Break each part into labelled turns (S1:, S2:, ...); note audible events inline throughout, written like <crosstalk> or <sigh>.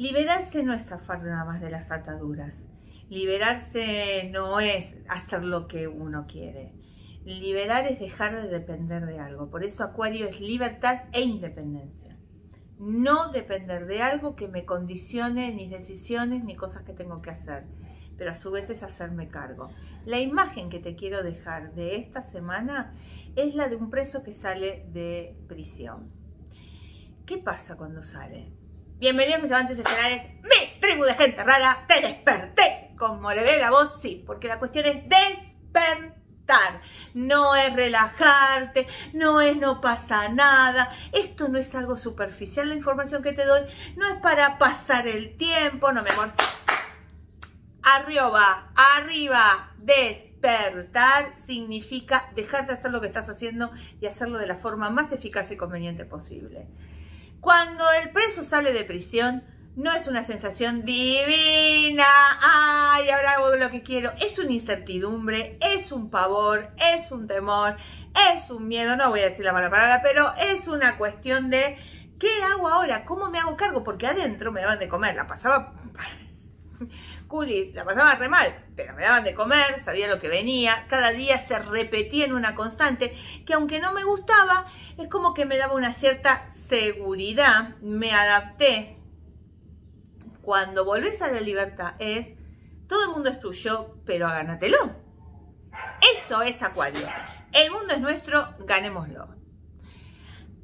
S1: Liberarse no es zafar nada más de las ataduras. Liberarse no es hacer lo que uno quiere. Liberar es dejar de depender de algo. Por eso Acuario es libertad e independencia. No depender de algo que me condicione mis decisiones ni cosas que tengo que hacer. Pero a su vez es hacerme cargo. La imagen que te quiero dejar de esta semana es la de un preso que sale de prisión. ¿Qué pasa cuando sale? Bienvenidos mis amantes escenarios, mi tribu de gente rara, te desperté, como le ve la voz, sí, porque la cuestión es despertar, no es relajarte, no es no pasa nada, esto no es algo superficial, la información que te doy no es para pasar el tiempo, no mi amor, arriba, arriba, despertar significa dejar de hacer lo que estás haciendo y hacerlo de la forma más eficaz y conveniente posible. Cuando el preso sale de prisión, no es una sensación divina, ay, ahora hago lo que quiero, es una incertidumbre, es un pavor, es un temor, es un miedo, no voy a decir la mala palabra, pero es una cuestión de, ¿qué hago ahora? ¿Cómo me hago cargo? Porque adentro me daban de comer, la pasaba <laughs> Culis la pasaba re mal, pero me daban de comer, sabía lo que venía, cada día se repetía en una constante que aunque no me gustaba, es como que me daba una cierta seguridad, me adapté. Cuando volvés a la libertad es, todo el mundo es tuyo, pero agánatelo. Eso es Acuario. El mundo es nuestro, ganémoslo.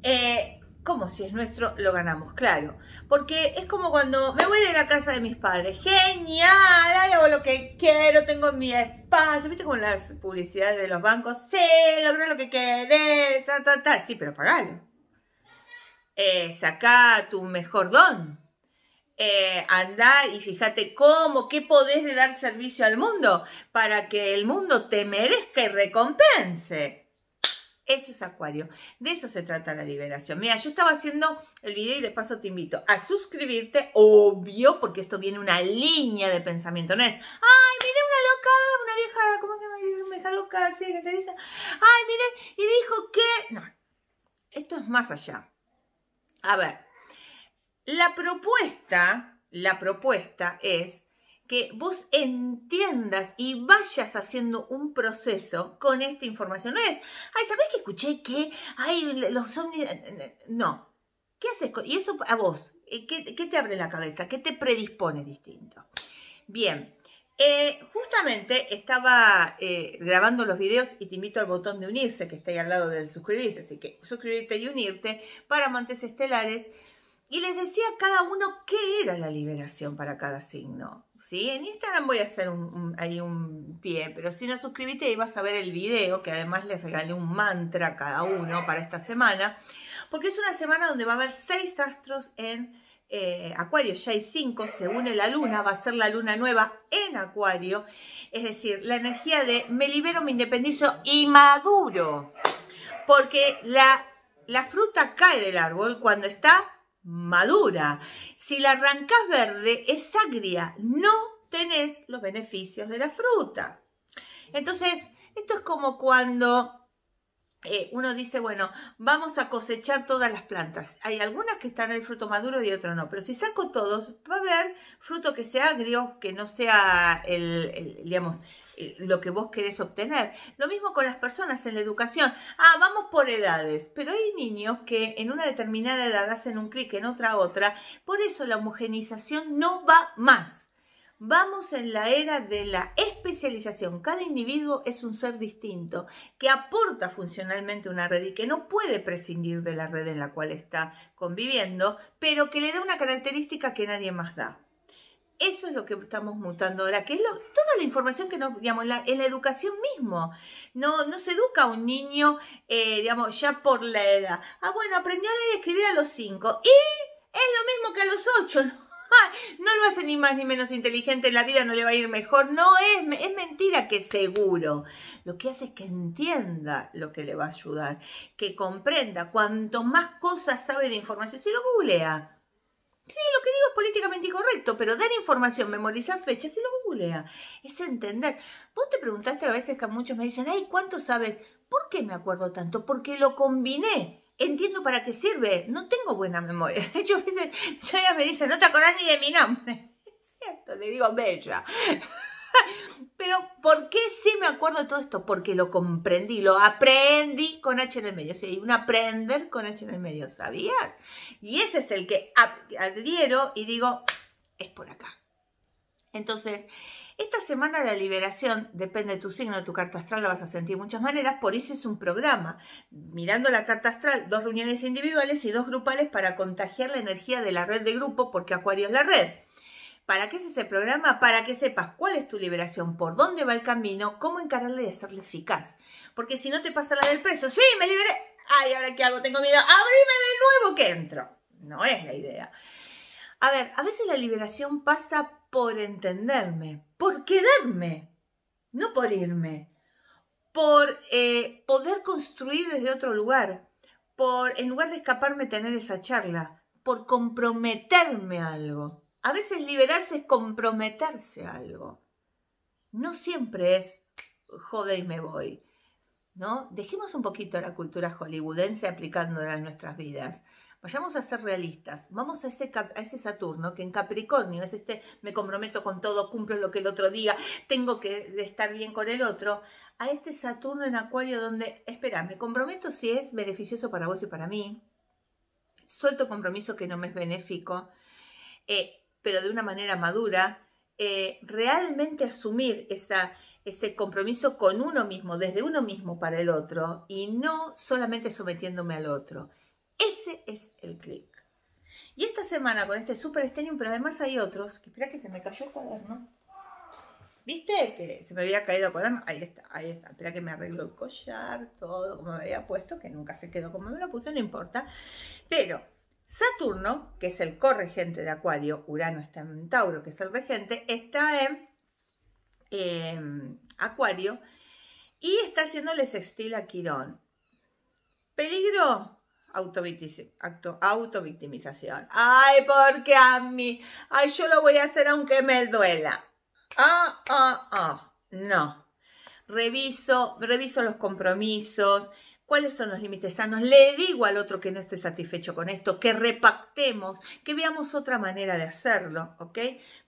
S1: Eh, como si es nuestro, lo ganamos, claro. Porque es como cuando me voy de la casa de mis padres. Genial, hago lo que quiero, tengo mi espacio. ¿Viste con las publicidades de los bancos? Sí, logré lo que querés, ta, ta, ta. Sí, pero pagalo. Eh, saca tu mejor don. Eh, andá y fíjate cómo, qué podés de dar servicio al mundo para que el mundo te merezca y recompense. Eso es Acuario. De eso se trata la liberación. Mira, yo estaba haciendo el video y de paso te invito a suscribirte, obvio, porque esto viene una línea de pensamiento. No es, ay, mire una loca, una vieja, ¿cómo que me dice una vieja loca? Así que te dice, ay, mire, y dijo que... No, esto es más allá. A ver, la propuesta, la propuesta es que vos entiendas y vayas haciendo un proceso con esta información. No es, ay, ¿sabés que escuché que ay, los ovnis? Eh, eh, eh, no. ¿Qué haces Y eso a vos, ¿qué, te abre la cabeza? ¿Qué te predispone distinto? Bien. justamente estaba grabando los videos y te invito al botón de unirse que está ahí al lado del suscribirse, así que suscribirte y unirte para amantes estelares y les decía a cada uno qué era la liberación para cada signo. ¿sí? En Instagram voy a hacer un, ahí un pie, pero si no suscribiste y vas a ver el video, que además les regalé un mantra a cada uno para esta semana, porque es una semana donde va a haber seis astros en eh, Acuario, ya hay cinco, se une la luna, va a ser la luna nueva en Acuario, es decir, la energía de me libero, mi independizo y maduro, porque la, la fruta cae del árbol cuando está madura. Si la arrancás verde, es agria, no tenés los beneficios de la fruta. Entonces, esto es como cuando eh, uno dice, bueno, vamos a cosechar todas las plantas. Hay algunas que están en el fruto maduro y otras no, pero si saco todos, va a haber fruto que sea agrio, que no sea el, digamos, eh, lo que vos querés obtener. Lo mismo con las personas en la educación. Ah, vamos por edades, pero hay niños que en una determinada edad hacen un clic en otra otra, por eso la homogenización no va más vamos en la era de la especialización. Cada individuo es un ser distinto que aporta funcionalmente una red y que no puede prescindir de la red en la cual está conviviendo, pero que le da una característica que nadie más da. Eso es lo que estamos mutando ahora, que es toda la información que nos, digamos, en la educación mismo. No, no se educa a un niño, eh, digamos, ya por la edad. Ah, bueno, aprendió a leer y escribir a los cinco y es lo mismo que a los ocho. ¿no? no lo hace ni más ni menos inteligente, en la vida no le va a ir mejor. No, es, es mentira que seguro. Lo que hace es que entienda lo que le va a ayudar, que comprenda. Cuanto más cosas sabe de información, si lo googlea. Sí, lo que digo es políticamente incorrecto, pero dar información, memorizar fechas, si lo googlea, es entender. Vos te preguntaste a veces que a muchos me dicen, ay, ¿cuánto sabes? ¿Por qué me acuerdo tanto? Porque lo combiné entiendo para qué sirve. No tengo buena memoria. De hecho, a ella me dice, no te acordás ni de mi nombre. <laughs> Es cierto, le digo Bella. <laughs> Pero, ¿por qué sí me acuerdo de todo esto? Porque lo comprendí, lo aprendí con H en el medio. O un aprender con H en el medio, ¿sabías? Y ese es el que adhiero y digo, es por acá. Entonces, esta semana la liberación, depende de tu signo, de tu carta astral, la vas a sentir de muchas maneras, por eso es un programa, mirando la carta astral, dos reuniones individuales y dos grupales para contagiar la energía de la red de grupo, porque Acuario es la red. ¿Para qué es ese programa? Para que sepas cuál es tu liberación, por dónde va el camino, cómo encararle de hacerle eficaz. Porque si no te pasa la del preso, sí, me liberé. Ay, ahora qué hago, tengo miedo, abrime de nuevo que entro. No es la idea. A ver, a veces la liberación pasa por entenderme, por quedarme, no por irme, por eh, poder construir desde otro lugar, por en lugar de escaparme tener esa charla, por comprometerme algo. A veces liberarse es comprometerse a algo. No siempre es jode y me voy. ¿No? Dejemos un poquito la cultura hollywoodense aplicándola en nuestras vidas. Vayamos a ser realistas. Vamos a ese, este Saturno que en Capricornio es este, me comprometo con todo, cumplo lo que el otro diga, tengo que estar bien con el otro. A este Saturno en Acuario donde, espera, me comprometo si es beneficioso para vos y para mí. Suelto compromiso que no me es benéfico, eh, pero de una manera madura. Eh, realmente asumir ese compromiso con uno mismo, desde uno mismo para el otro, y no solamente sometiéndome al otro. Ese es el clic. Y esta semana con este Super Stenium, pero además hay otros, que espera que se me cayó el cuaderno. ¿Viste? Que se me había caído el cuaderno. Ahí está, ahí está. Espera que me arreglo el collar, todo como me había puesto, que nunca se quedó como me lo puse, no importa. Pero Saturno, que es el corregente de Acuario, Urano está en Tauro, que es el regente, está en em, Acuario y está haciéndole sextil a Quirón. Peligro autovictimización. ay, porque a mí, ay, yo lo voy a hacer aunque me duela. Ah, ah, ah, no. Reviso, reviso los compromisos, cuáles son los límites sanos, le digo al otro que no esté satisfecho con esto, que repactemos, que veamos otra manera de hacerlo, ¿ok?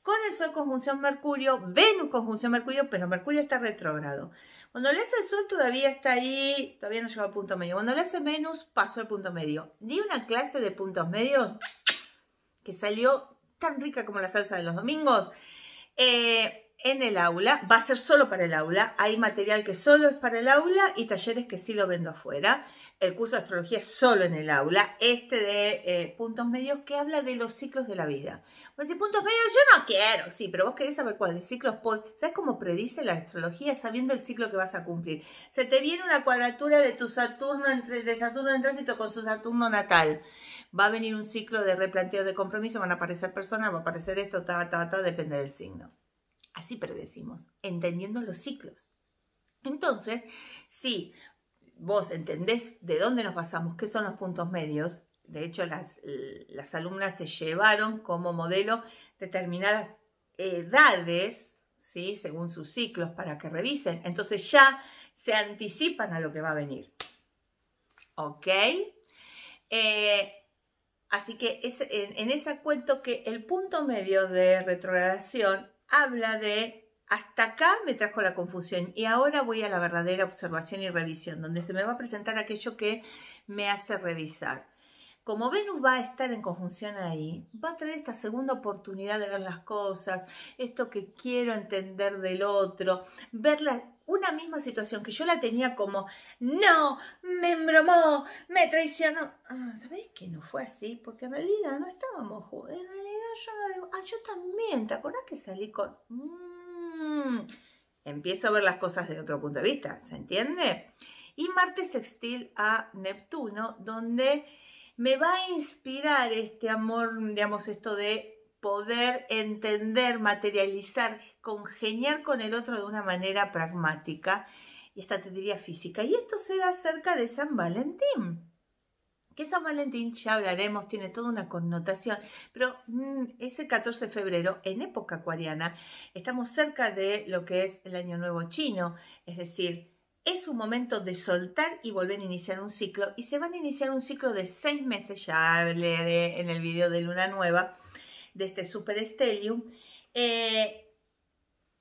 S1: Con el Sol conjunción Mercurio, Venus conjunción Mercurio, pero Mercurio está retrógrado. Cuando le hace el Sol todavía está ahí, todavía no lleva al punto medio. Cuando le hace Venus, pasó el punto medio. Di una clase de puntos medios que salió tan rica como la salsa de los domingos. Eh, en el aula, va a ser solo para el aula, hay material que solo es para el aula y talleres que sí lo vendo afuera. El curso de astrología es solo en el aula, este de eh, puntos medios que habla de los ciclos de la vida. Pues si puntos medios yo no quiero, sí, pero vos querés saber el ciclo, ¿sabes cómo predice la astrología? Sabiendo el ciclo que vas a cumplir. Se te viene una cuadratura de tu Saturno, entre, de Saturno en tránsito con su Saturno natal. Va a venir un ciclo de replanteo de compromiso, van a aparecer personas, va a aparecer esto, ta, ta, ta, depende del signo. Así predecimos, entendiendo los ciclos. Entonces, si vos entendés de dónde nos basamos, qué son los puntos medios, de hecho las, alumnas se llevaron como modelo determinadas edades, ¿sí? según sus ciclos, para que revisen. Entonces ya se anticipan a lo que va a venir. ¿Ok? Eh, así que es, en esa cuento que el punto medio de retrogradación habla de hasta acá me trajo la confusión y ahora voy a la verdadera observación y revisión, donde se me va a presentar aquello que me hace revisar. Como Venus va a estar en conjunción ahí, va a tener esta segunda oportunidad de ver las cosas, esto que quiero entender del otro, ver la, una misma situación que yo la tenía como, no, me embromó, me traicionó. Ah, que no fue así? Porque en realidad no estábamos juntos. En realidad yo no ah, yo también, ¿te acordás que salí con... Mm, empiezo a ver las cosas de otro punto de vista, ¿se entiende? Y Marte sextil a Neptuno, donde me va a inspirar este amor, digamos, esto de poder entender, materializar, congeniar con el otro de una manera pragmática y esta te diría física. Y esto se da cerca de San Valentín. Que San Valentín ya hablaremos, tiene toda una connotación, pero mm, ese 14 de febrero, en época acuariana, estamos cerca de lo que es el Año Nuevo Chino, es decir, es un momento de soltar y volver a iniciar un ciclo. Y se van a iniciar un ciclo de seis meses, ya hablaré en el video de Luna Nueva, de este Super eh,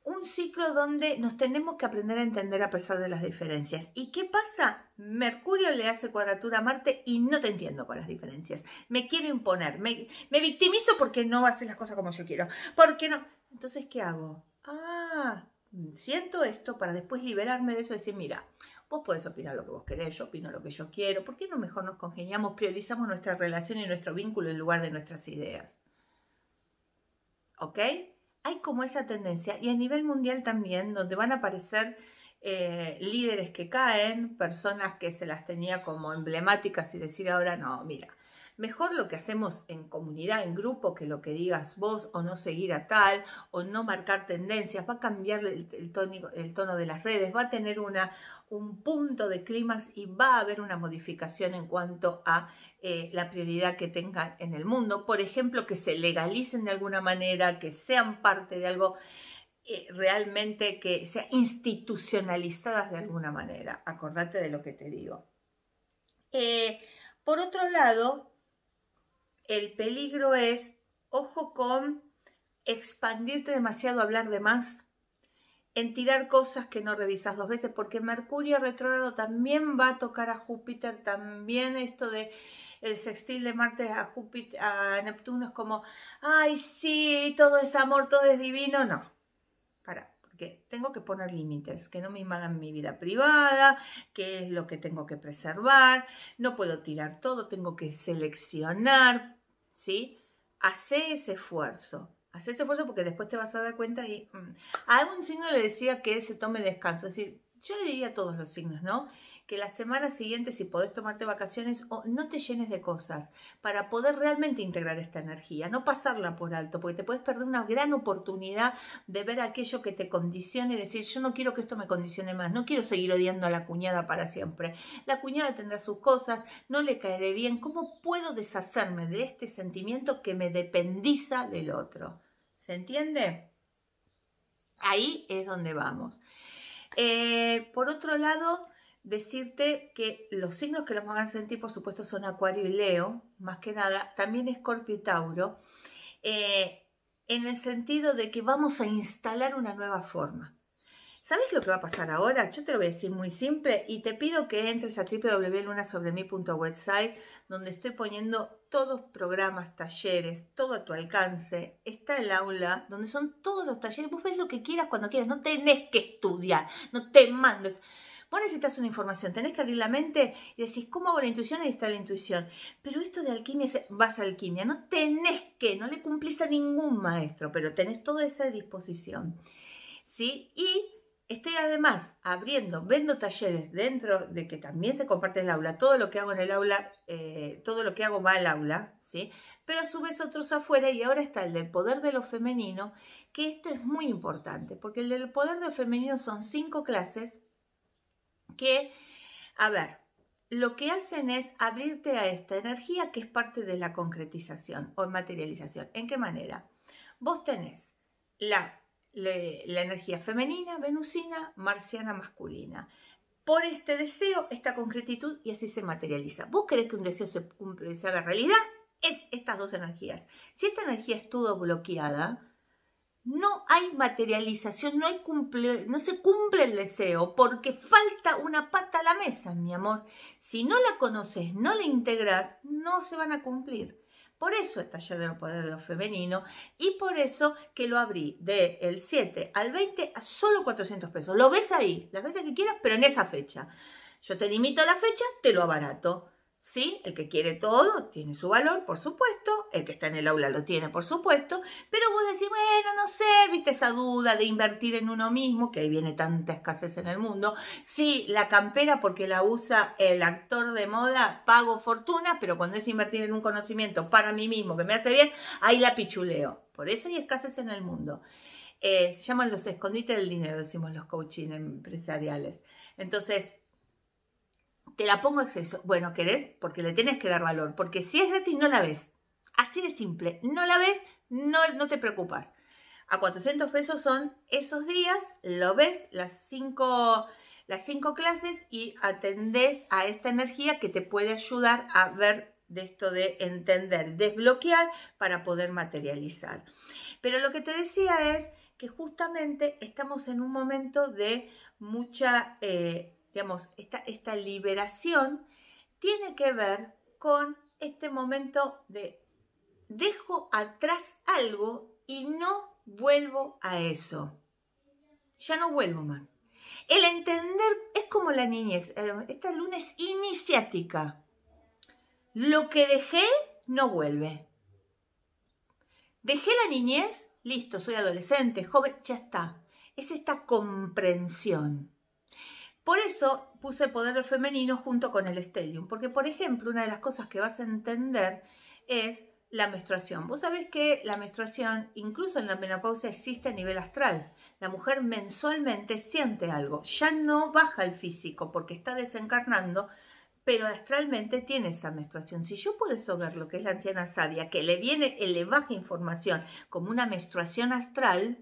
S1: un ciclo donde nos tenemos que aprender a entender a pesar de las diferencias. ¿Y qué pasa? Mercurio le hace cuadratura a Marte y no te entiendo con las diferencias. Me quiero imponer, me, me victimizo porque no hace las cosas como yo quiero. ¿Por qué no? Entonces, ¿qué hago? Ah, siento esto para después liberarme de eso y decir, mira, vos podés opinar lo que vos querés, yo opino lo que yo quiero. ¿Por qué no mejor nos congeniamos, priorizamos nuestra relación y nuestro vínculo en lugar de nuestras ideas? ¿ok? Hay como esa tendencia y a nivel mundial también, donde van a aparecer eh, líderes que caen, personas que se las tenía como emblemáticas y decir ahora no, mira, Mejor lo que hacemos en comunidad, en grupo, que lo que digas vos o no seguir a tal o no marcar tendencias. Va a cambiar el, tono de las redes, va a tener una, un punto de climas y va a haber una modificación en cuanto a eh, la prioridad que tengan en el mundo. Por ejemplo, que se legalicen de alguna manera, que sean parte de algo eh, realmente que sea institucionalizadas de alguna manera. Acordate de lo que te digo. Eh, por otro lado, el peligro es, ojo con expandirte demasiado, hablar de más, en tirar cosas que no revisas dos veces, porque Mercurio retrógrado también va a tocar a Júpiter, también esto de el sextil de Marte a Júpiter, a Neptuno es como, ay sí, todo es amor, todo es divino, no. Para, porque tengo que poner límites, que no me invadan mi vida privada, que es lo que tengo que preservar, no puedo tirar todo, tengo que seleccionar, ¿sí? Hacé ese esfuerzo. Hacé ese esfuerzo porque después te vas a dar cuenta y... Mm, a algún signo le decía que se tome descanso, es decir, yo le diría a todos los signos, ¿no? Que la semana siguiente, si podés tomarte vacaciones, o no te llenes de cosas para poder realmente integrar esta energía, no pasarla por alto, porque te puedes perder una gran oportunidad de ver aquello que te condicione y decir, yo no quiero que esto me condicione más, no quiero seguir odiando a la cuñada para siempre. La cuñada tendrá sus cosas, no le caeré bien. ¿Cómo puedo deshacerme de este sentimiento que me dependiza del otro? ¿Se entiende? Ahí es donde vamos. Eh, por otro lado, decirte que los signos que los van a sentir, por supuesto, son Acuario y Leo, más que nada, también Escorpio y Tauro, eh, en el sentido de que vamos a instalar una nueva forma. ¿Sabes lo que va a pasar ahora? Yo te lo voy a decir muy simple y te pido que entres a www.lunasobremi.website donde estoy poniendo todos programas, talleres, todo a tu alcance. Está el aula donde son todos los talleres. Vos ves lo que quieras cuando quieras. No tenés que estudiar. No te mando. Vos necesitas una información. Tenés que abrir la mente y decís, ¿cómo hago la intuición? Ahí está la intuición. Pero esto de alquimia, vas a alquimia. No tenés que. No le cumplís a ningún maestro, pero tenés toda esa disposición. ¿Sí? Y Estoy además abriendo, vendo talleres dentro de que también se comparte el aula. Todo lo que hago en el aula, eh, todo lo que hago va al aula, ¿sí? Pero subes otros afuera y ahora está el del poder de lo femenino, que este es muy importante, porque el del poder de lo femenino son cinco clases que, a ver, lo que hacen es abrirte a esta energía que es parte de la concretización o materialización. ¿En qué manera? Vos tenés la la energía femenina, venusina, marciana, masculina. Por este deseo, esta concretitud y así se materializa. ¿Vos querés que un deseo se cumple, se haga realidad? Es estas dos energías. Si esta energía estuvo bloqueada, no hay materialización, no, no se cumple el deseo porque falta una pata a la mesa, mi amor. Si no la conoces, no la integras, no se van a cumplir. Por eso está taller de poder de los femenino y por eso que lo abrí del de 7 al 20 a solo 400 pesos. Lo ves ahí, las veces que quieras, pero en esa fecha. Yo te limito la fecha, te lo abarato. ¿Sí? El que quiere todo tiene su valor, por supuesto, el que está en el aula lo tiene, por supuesto, pero vos decís, bueno, no sé, viste esa duda de invertir en uno mismo, que ahí viene tanta escasez en el mundo. Sí, la campera porque la usa el actor de moda, pago fortuna, pero cuando es invertir en un conocimiento para mí mismo que me hace bien, ahí la pichuleo. Por eso hay escasez en el mundo. Eh, se llaman los escondites del dinero, decimos los coaching empresariales. Entonces, te la pongo exceso. Bueno, ¿querés? Porque le tienes que dar valor. Porque si es gratis, no la ves. Así de simple. No la ves, no, no te preocupas. A 400 pesos son esos días, lo ves, las cinco las cinco clases y atendés a esta energía que te puede ayudar a ver de esto de entender, desbloquear para poder materializar. Pero lo que te decía es que justamente estamos en un momento de mucha eh, digamos, esta, esta liberación tiene que ver con este momento de dejo atrás algo y no vuelvo a eso. Ya no vuelvo más. El entender es como la niñez. Eh, esta luna es iniciática. Lo que dejé no vuelve. Dejé la niñez, listo, soy adolescente, joven, ya está. Es esta comprensión. Por eso puse el poder femenino junto con el stellium, porque por ejemplo una de las cosas que vas a entender es la menstruación. Vos sabés que la menstruación, incluso en la menopausia, existe a nivel astral. La mujer mensualmente siente algo, ya no baja el físico porque está desencarnando, pero astralmente tiene esa menstruación. Si yo puedo saber lo que es la anciana sabia, que le viene, eh, le baja información como una menstruación astral,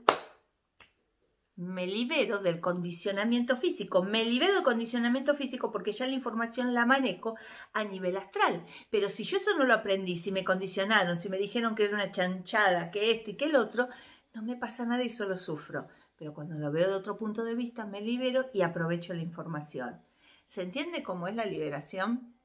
S1: me libero del condicionamiento físico, me libero del condicionamiento físico porque ya la información la manejo a nivel astral. Pero si yo eso no lo aprendí, si me condicionaron, si me dijeron que era una chanchada, que esto y que el otro, no me pasa nada y solo sufro. Pero cuando lo veo de otro punto de vista, me libero y aprovecho la información. ¿Se entiende cómo es la liberación?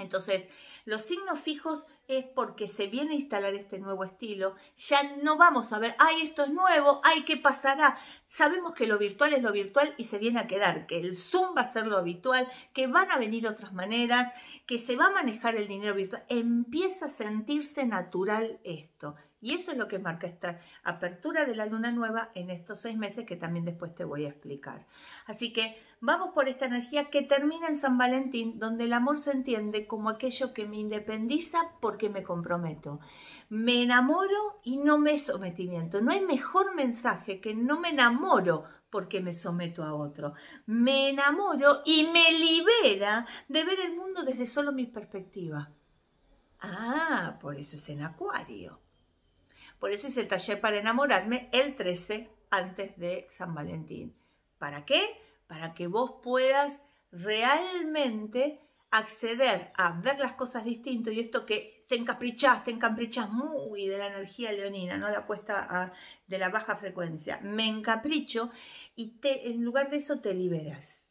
S1: Entonces, los signos fijos es porque se viene a instalar este nuevo estilo. Ya no vamos a ver, ay, esto es nuevo, ay, ¿qué pasará? Sabemos que lo virtual es lo virtual y se viene a quedar, que el Zoom va a ser lo habitual, que van a venir otras maneras, que se va a manejar el dinero virtual. Empieza a sentirse natural esto. Y eso es lo que marca esta apertura de la luna nueva en estos seis meses que también después te voy a explicar. Así que vamos por esta energía que termina en San Valentín, donde el amor se entiende como aquello que me independiza porque me comprometo. Me enamoro y no me sometimiento. No hay mejor mensaje que no me enamoro porque me someto a otro. Me enamoro y me libera de ver el mundo desde solo mi perspectiva. Ah, por eso es en Acuario. Por eso hice el taller para enamorarme el 13 antes de San Valentín. ¿Para qué? Para que vos puedas realmente acceder a ver las cosas distinto y esto que te encaprichás, te encaprichás muy de la energía leonina, no la puesta de la baja frecuencia. Me encapricho y te, en lugar de eso te liberas.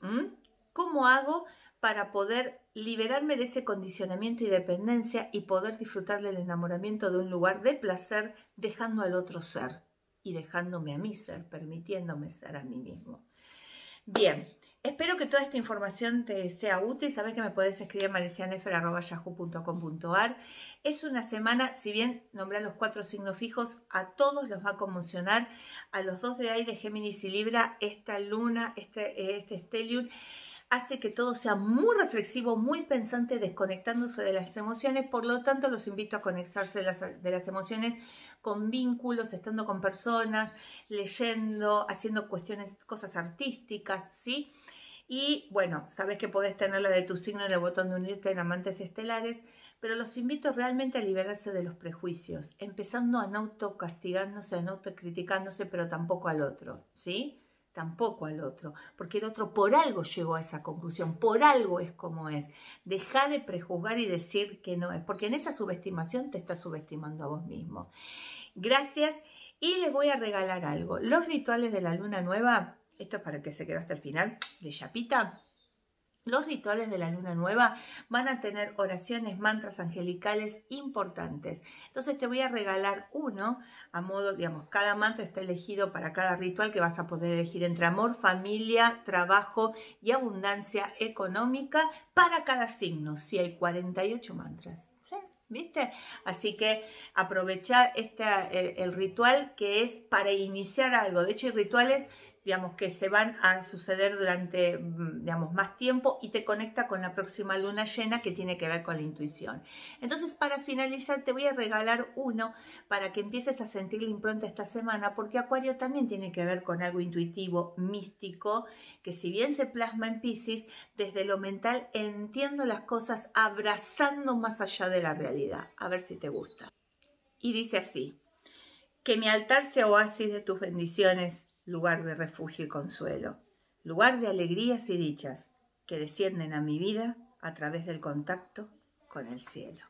S1: ¿Mm? ¿Cómo hago para poder liberarme de ese condicionamiento y dependencia y poder disfrutar del enamoramiento de un lugar de placer dejando al otro ser y dejándome a mí ser, permitiéndome ser a mí mismo. Bien, espero que toda esta información te sea útil. Sabes que me puedes escribir a maricianefer.yahoo.com.ar. Es una semana, si bien nombrar los cuatro signos fijos, a todos los va a conmocionar. A los dos de aire, Géminis y Libra, esta luna, este, este stellium hace que todo sea muy reflexivo, muy pensante, desconectándose de las emociones. Por lo tanto, los invito a conectarse de las, emociones con vínculos, estando con personas, leyendo, haciendo cuestiones, cosas artísticas, ¿sí? Y bueno, sabes que podés tener la de tu signo en el botón de unirte en Amantes Estelares, pero los invito realmente a liberarse de los prejuicios, empezando a no autocastigándose, a no autocriticándose, pero tampoco al otro, ¿sí? tampoco al otro, porque el otro por algo llegó a esa conclusión, por algo es como es. Deja de prejuzgar y decir que no es, porque en esa subestimación te estás subestimando a vos mismo. Gracias y les voy a regalar algo. Los rituales de la luna nueva, esto es para que se quede hasta el final, de Chapita los rituales de la luna nueva van a tener oraciones, mantras angelicales importantes. Entonces te voy a regalar uno a modo, digamos, cada mantra está elegido para cada ritual que vas a poder elegir entre amor, familia, trabajo y abundancia económica para cada signo. Si hay 48 mantras. ¿Sí? ¿Viste? Así que aprovechar este, el, eh, el, ritual que es para iniciar algo. De hecho, hay rituales digamos, que se van a suceder durante, mm, digamos, más tiempo y te conecta con la próxima luna llena que tiene que ver con la intuición. Entonces, para finalizar, te voy a regalar uno para que empieces a sentir la impronta esta semana, porque Acuario también tiene que ver con algo intuitivo, místico, que si bien se plasma en Pisces, desde lo mental entiendo las cosas abrazando más allá de la realidad. A ver si te gusta. Y dice así, que mi altar sea oasis de tus bendiciones lugar de refugio y consuelo, lugar de alegrías y dichas que descienden a mi vida a través del contacto con el cielo.